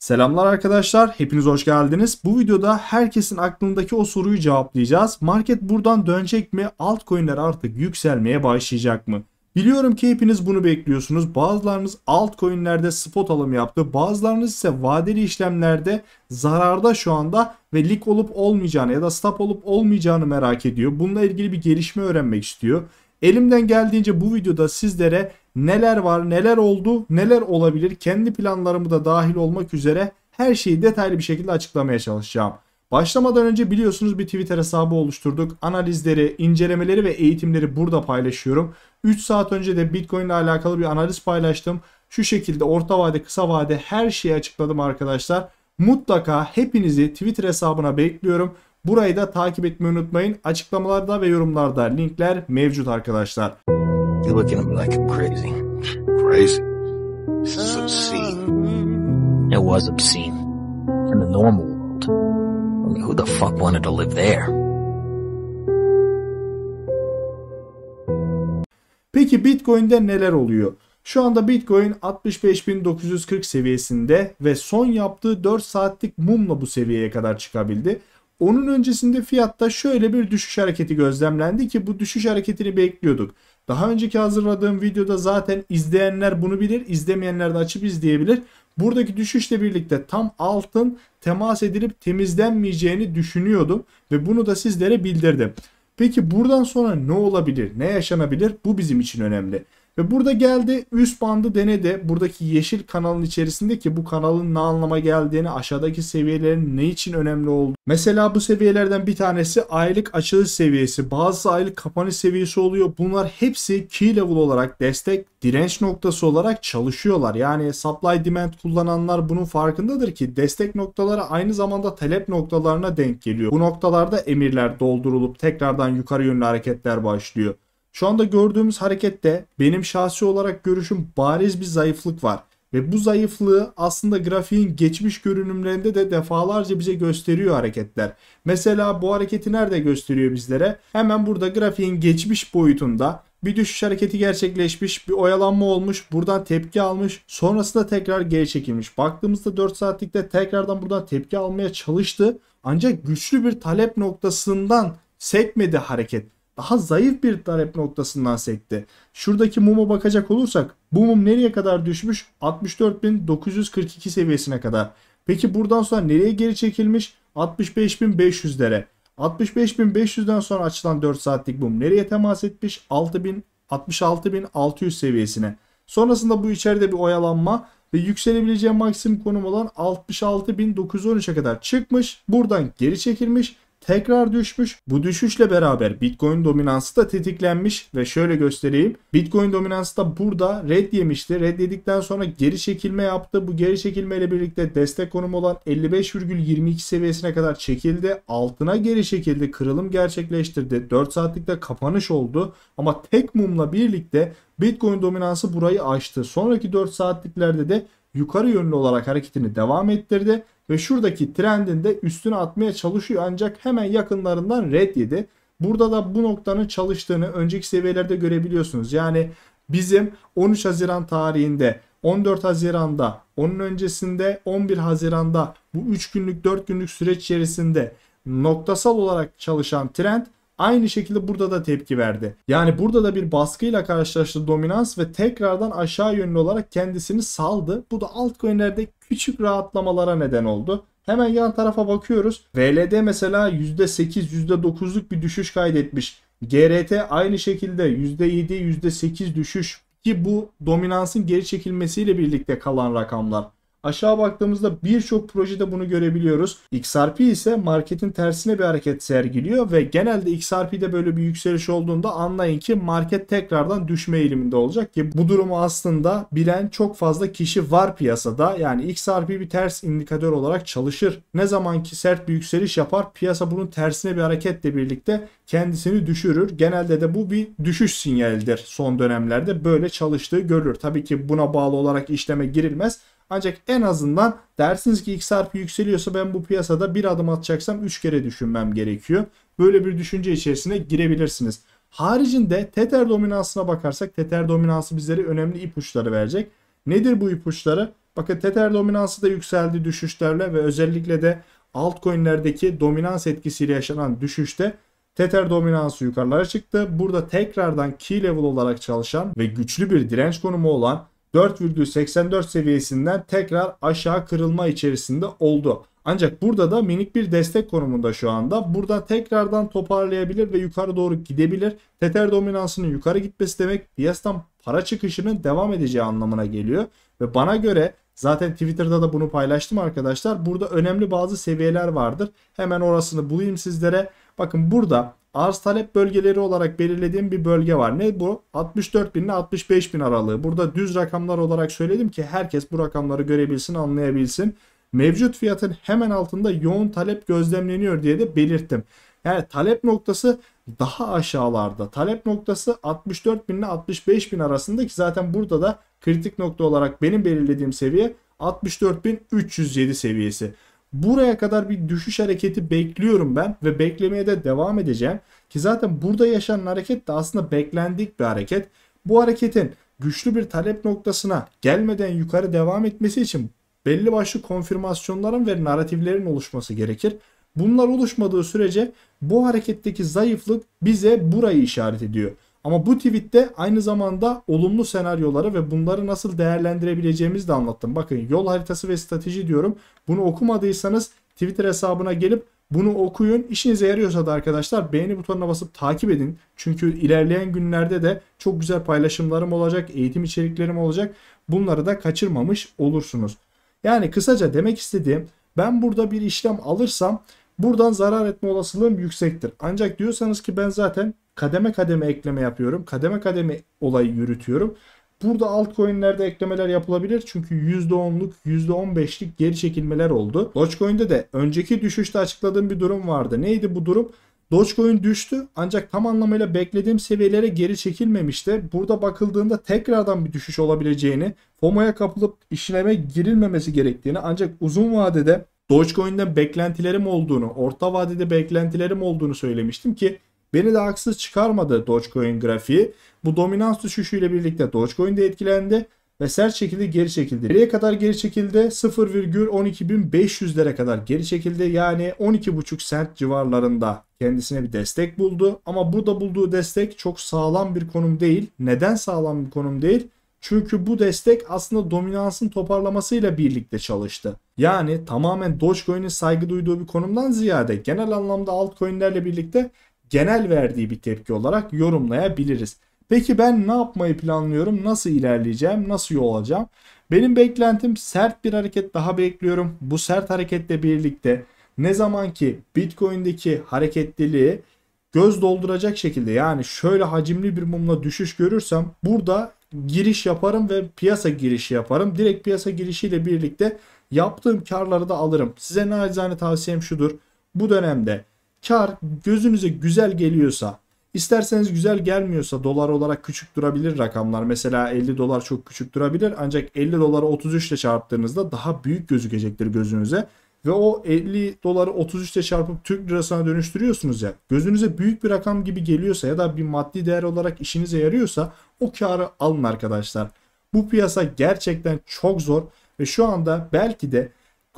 Selamlar arkadaşlar, hepiniz hoş geldiniz. Bu videoda herkesin aklındaki o soruyu cevaplayacağız. Market buradan dönecek mi? Altcoin'ler artık yükselmeye başlayacak mı? Biliyorum ki hepiniz bunu bekliyorsunuz. Bazılarınız altcoin'lerde spot alım yaptı. Bazılarınız ise vadeli işlemlerde zararda şu anda ve lik olup olmayacağını ya da stop olup olmayacağını merak ediyor. Bununla ilgili bir gelişme öğrenmek istiyor. Elimden geldiğince bu videoda sizlere neler var, neler oldu, neler olabilir, kendi planlarımı da dahil olmak üzere her şeyi detaylı bir şekilde açıklamaya çalışacağım. Başlamadan önce biliyorsunuz bir Twitter hesabı oluşturduk. Analizleri, incelemeleri ve eğitimleri burada paylaşıyorum. 3 saat önce de Bitcoin ile alakalı bir analiz paylaştım. Şu şekilde orta vade, kısa vade her şeyi açıkladım arkadaşlar. Mutlaka hepinizi Twitter hesabına bekliyorum. Burayı da takip etmeyi unutmayın. Açıklamalarda ve yorumlarda linkler mevcut arkadaşlar. Peki Bitcoin'de neler oluyor? Şu anda Bitcoin 65.940 seviyesinde ve son yaptığı 4 saatlik mumla bu seviyeye kadar çıkabildi. Onun öncesinde fiyatta şöyle bir düşüş hareketi gözlemlendi ki bu düşüş hareketini bekliyorduk. Daha önceki hazırladığım videoda zaten izleyenler bunu bilir, izlemeyenler de açıp izleyebilir. Buradaki düşüşle birlikte tam altın temas edilip temizlenmeyeceğini düşünüyordum ve bunu da sizlere bildirdim. Peki buradan sonra ne olabilir, ne yaşanabilir? Bu bizim için önemli. Ve burada geldi üst bandı denedi. Buradaki yeşil kanalın içerisindeki bu kanalın ne anlama geldiğini, aşağıdaki seviyelerin ne için önemli olduğunu. Mesela bu seviyelerden bir tanesi aylık açılış seviyesi, bazı aylık kapanış seviyesi oluyor. Bunlar hepsi key level olarak destek, direnç noktası olarak çalışıyorlar. Yani supply demand kullananlar bunun farkındadır ki destek noktaları aynı zamanda talep noktalarına denk geliyor. Bu noktalarda emirler doldurulup tekrardan yukarı yönlü hareketler başlıyor. Şu anda gördüğümüz harekette benim şahsi olarak görüşüm bariz bir zayıflık var. Ve bu zayıflığı aslında grafiğin geçmiş görünümlerinde de defalarca bize gösteriyor hareketler. Mesela bu hareketi nerede gösteriyor bizlere? Hemen burada grafiğin geçmiş boyutunda bir düşüş hareketi gerçekleşmiş, bir oyalanma olmuş, buradan tepki almış, sonrasında tekrar geri çekilmiş. Baktığımızda 4 saatlikte tekrardan buradan tepki almaya çalıştı. Ancak güçlü bir talep noktasından sekmedi hareket daha zayıf bir talep noktasından sekti. Şuradaki muma bakacak olursak bu mum nereye kadar düşmüş? 64.942 seviyesine kadar. Peki buradan sonra nereye geri çekilmiş? 65.500'lere. 65.500'den sonra açılan 4 saatlik mum nereye temas etmiş? 66.600 seviyesine. Sonrasında bu içeride bir oyalanma ve yükselebileceği maksimum konum olan 66.913'e kadar çıkmış. Buradan geri çekilmiş tekrar düşmüş. Bu düşüşle beraber Bitcoin dominansı da tetiklenmiş ve şöyle göstereyim. Bitcoin dominansı da burada red yemişti. Red yedikten sonra geri çekilme yaptı. Bu geri çekilmeyle birlikte destek konumu olan 55,22 seviyesine kadar çekildi. Altına geri çekildi. Kırılım gerçekleştirdi. 4 saatlikte kapanış oldu. Ama tek mumla birlikte Bitcoin dominansı burayı aştı. Sonraki 4 saatliklerde de yukarı yönlü olarak hareketini devam ettirdi ve şuradaki trendinde üstüne atmaya çalışıyor ancak hemen yakınlarından red yedi. Burada da bu noktanın çalıştığını önceki seviyelerde görebiliyorsunuz. Yani bizim 13 Haziran tarihinde 14 Haziran'da, onun öncesinde 11 Haziran'da bu 3 günlük 4 günlük süreç içerisinde noktasal olarak çalışan trend Aynı şekilde burada da tepki verdi. Yani burada da bir baskıyla karşılaştı dominans ve tekrardan aşağı yönlü olarak kendisini saldı. Bu da altcoin'lerde küçük rahatlamalara neden oldu. Hemen yan tarafa bakıyoruz. VLD mesela %8 %9'luk bir düşüş kaydetmiş. GRT aynı şekilde %7 %8 düşüş ki bu dominansın geri çekilmesiyle birlikte kalan rakamlar. Aşağı baktığımızda birçok projede bunu görebiliyoruz. XRP ise marketin tersine bir hareket sergiliyor ve genelde XRP'de böyle bir yükseliş olduğunda anlayın ki market tekrardan düşme eğiliminde olacak ki bu durumu aslında bilen çok fazla kişi var piyasada. Yani XRP bir ters indikatör olarak çalışır. Ne zaman ki sert bir yükseliş yapar piyasa bunun tersine bir hareketle birlikte kendisini düşürür. Genelde de bu bir düşüş sinyalidir son dönemlerde böyle çalıştığı görülür. Tabii ki buna bağlı olarak işleme girilmez ancak en azından dersiniz ki XRP yükseliyorsa ben bu piyasada bir adım atacaksam 3 kere düşünmem gerekiyor. Böyle bir düşünce içerisine girebilirsiniz. Haricinde Tether dominansına bakarsak Tether dominansı bizlere önemli ipuçları verecek. Nedir bu ipuçları? Bakın Tether dominansı da yükseldi düşüşlerle ve özellikle de altcoin'lerdeki dominans etkisiyle yaşanan düşüşte Tether dominansı yukarılara çıktı. Burada tekrardan key level olarak çalışan ve güçlü bir direnç konumu olan 4,84 seviyesinden tekrar aşağı kırılma içerisinde oldu. Ancak burada da minik bir destek konumunda şu anda. Burada tekrardan toparlayabilir ve yukarı doğru gidebilir. Teter dominansının yukarı gitmesi demek piyasadan para çıkışının devam edeceği anlamına geliyor. Ve bana göre zaten Twitter'da da bunu paylaştım arkadaşlar. Burada önemli bazı seviyeler vardır. Hemen orasını bulayım sizlere. Bakın burada arz talep bölgeleri olarak belirlediğim bir bölge var. Ne bu? 64 bin ile 65 bin aralığı. Burada düz rakamlar olarak söyledim ki herkes bu rakamları görebilsin, anlayabilsin. Mevcut fiyatın hemen altında yoğun talep gözlemleniyor diye de belirttim. Yani talep noktası daha aşağılarda. Talep noktası 64 bin ile 65 bin arasındaki. zaten burada da kritik nokta olarak benim belirlediğim seviye 64.307 seviyesi. Buraya kadar bir düşüş hareketi bekliyorum ben ve beklemeye de devam edeceğim. Ki zaten burada yaşanan hareket de aslında beklendik bir hareket. Bu hareketin güçlü bir talep noktasına gelmeden yukarı devam etmesi için belli başlı konfirmasyonların ve narratiflerin oluşması gerekir. Bunlar oluşmadığı sürece bu hareketteki zayıflık bize burayı işaret ediyor. Ama bu tweette aynı zamanda olumlu senaryoları ve bunları nasıl değerlendirebileceğimizi de anlattım. Bakın yol haritası ve strateji diyorum. Bunu okumadıysanız Twitter hesabına gelip bunu okuyun. İşinize yarıyorsa da arkadaşlar beğeni butonuna basıp takip edin. Çünkü ilerleyen günlerde de çok güzel paylaşımlarım olacak, eğitim içeriklerim olacak. Bunları da kaçırmamış olursunuz. Yani kısaca demek istediğim ben burada bir işlem alırsam buradan zarar etme olasılığım yüksektir. Ancak diyorsanız ki ben zaten kademe kademe ekleme yapıyorum. Kademe kademe olayı yürütüyorum. Burada altcoin'lerde eklemeler yapılabilir çünkü %10'luk %15'lik geri çekilmeler oldu. Dogecoin'de de önceki düşüşte açıkladığım bir durum vardı. Neydi bu durum? Dogecoin düştü ancak tam anlamıyla beklediğim seviyelere geri çekilmemişti. Burada bakıldığında tekrardan bir düşüş olabileceğini, FOMO'ya kapılıp işleme girilmemesi gerektiğini ancak uzun vadede Dogecoin'den beklentilerim olduğunu, orta vadede beklentilerim olduğunu söylemiştim ki Beni de haksız çıkarmadı Dogecoin grafiği. Bu dominans düşüşüyle birlikte Dogecoin de etkilendi ve sert şekilde geri çekildi. Nereye kadar geri çekildi? 0,12500'lere kadar geri çekildi. Yani 12,5 sent civarlarında kendisine bir destek buldu. Ama burada bulduğu destek çok sağlam bir konum değil. Neden sağlam bir konum değil? Çünkü bu destek aslında dominansın toparlamasıyla birlikte çalıştı. Yani tamamen Dogecoin'in saygı duyduğu bir konumdan ziyade genel anlamda altcoin'lerle birlikte genel verdiği bir tepki olarak yorumlayabiliriz. Peki ben ne yapmayı planlıyorum? Nasıl ilerleyeceğim? Nasıl yol alacağım? Benim beklentim sert bir hareket daha bekliyorum. Bu sert hareketle birlikte ne zaman ki Bitcoin'deki hareketliliği göz dolduracak şekilde yani şöyle hacimli bir mumla düşüş görürsem burada giriş yaparım ve piyasa girişi yaparım. Direkt piyasa girişiyle birlikte yaptığım karları da alırım. Size naçizane tavsiyem şudur. Bu dönemde kar gözünüze güzel geliyorsa isterseniz güzel gelmiyorsa dolar olarak küçük durabilir rakamlar. Mesela 50 dolar çok küçük durabilir ancak 50 doları 33 ile çarptığınızda daha büyük gözükecektir gözünüze. Ve o 50 doları 33 ile çarpıp Türk lirasına dönüştürüyorsunuz ya gözünüze büyük bir rakam gibi geliyorsa ya da bir maddi değer olarak işinize yarıyorsa o karı alın arkadaşlar. Bu piyasa gerçekten çok zor ve şu anda belki de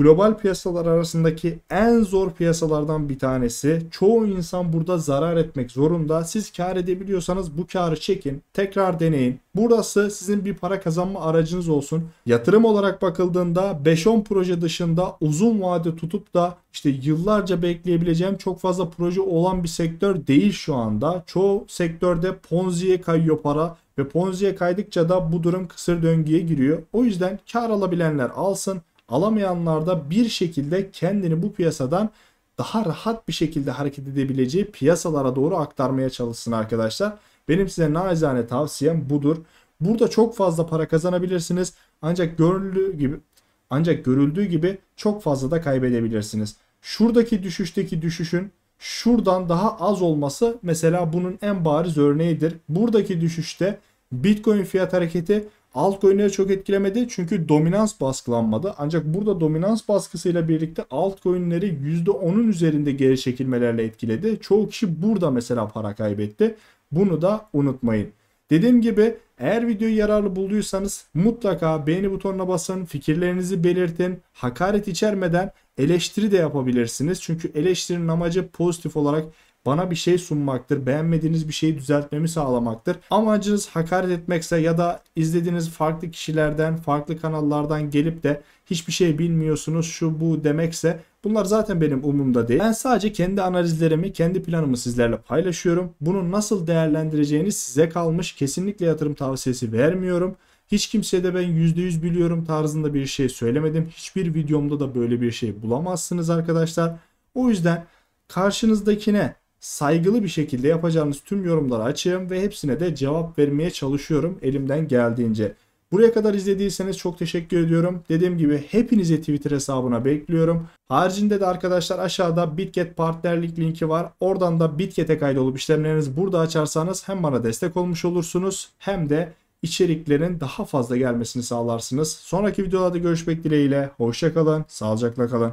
Global piyasalar arasındaki en zor piyasalardan bir tanesi. Çoğu insan burada zarar etmek zorunda. Siz kar edebiliyorsanız bu karı çekin. Tekrar deneyin. Burası sizin bir para kazanma aracınız olsun. Yatırım olarak bakıldığında 5-10 proje dışında uzun vade tutup da işte yıllarca bekleyebileceğim çok fazla proje olan bir sektör değil şu anda. Çoğu sektörde Ponzi'ye kayıyor para ve Ponzi'ye kaydıkça da bu durum kısır döngüye giriyor. O yüzden kar alabilenler alsın alamayanlar da bir şekilde kendini bu piyasadan daha rahat bir şekilde hareket edebileceği piyasalara doğru aktarmaya çalışsın arkadaşlar. Benim size naizane tavsiyem budur. Burada çok fazla para kazanabilirsiniz. Ancak görüldüğü gibi ancak görüldüğü gibi çok fazla da kaybedebilirsiniz. Şuradaki düşüşteki düşüşün şuradan daha az olması mesela bunun en bariz örneğidir. Buradaki düşüşte Bitcoin fiyat hareketi Alt altcoin'leri çok etkilemedi çünkü dominans baskılanmadı. Ancak burada dominans baskısıyla birlikte alt altcoin'leri %10'un üzerinde geri çekilmelerle etkiledi. Çoğu kişi burada mesela para kaybetti. Bunu da unutmayın. Dediğim gibi eğer videoyu yararlı bulduysanız mutlaka beğeni butonuna basın, fikirlerinizi belirtin, hakaret içermeden eleştiri de yapabilirsiniz. Çünkü eleştirinin amacı pozitif olarak bana bir şey sunmaktır. Beğenmediğiniz bir şeyi düzeltmemi sağlamaktır. Amacınız hakaret etmekse ya da izlediğiniz farklı kişilerden, farklı kanallardan gelip de hiçbir şey bilmiyorsunuz şu bu demekse bunlar zaten benim umumda değil. Ben sadece kendi analizlerimi, kendi planımı sizlerle paylaşıyorum. Bunu nasıl değerlendireceğiniz size kalmış. Kesinlikle yatırım tavsiyesi vermiyorum. Hiç kimseye de ben %100 biliyorum tarzında bir şey söylemedim. Hiçbir videomda da böyle bir şey bulamazsınız arkadaşlar. O yüzden karşınızdakine saygılı bir şekilde yapacağınız tüm yorumları açığım ve hepsine de cevap vermeye çalışıyorum elimden geldiğince. Buraya kadar izlediyseniz çok teşekkür ediyorum. Dediğim gibi hepinizi Twitter hesabına bekliyorum. Haricinde de arkadaşlar aşağıda Bitget partnerlik linki var. Oradan da Bitget'e kaydolup işlemlerinizi burada açarsanız hem bana destek olmuş olursunuz hem de içeriklerin daha fazla gelmesini sağlarsınız. Sonraki videolarda görüşmek dileğiyle. Hoşçakalın, sağlıcakla kalın.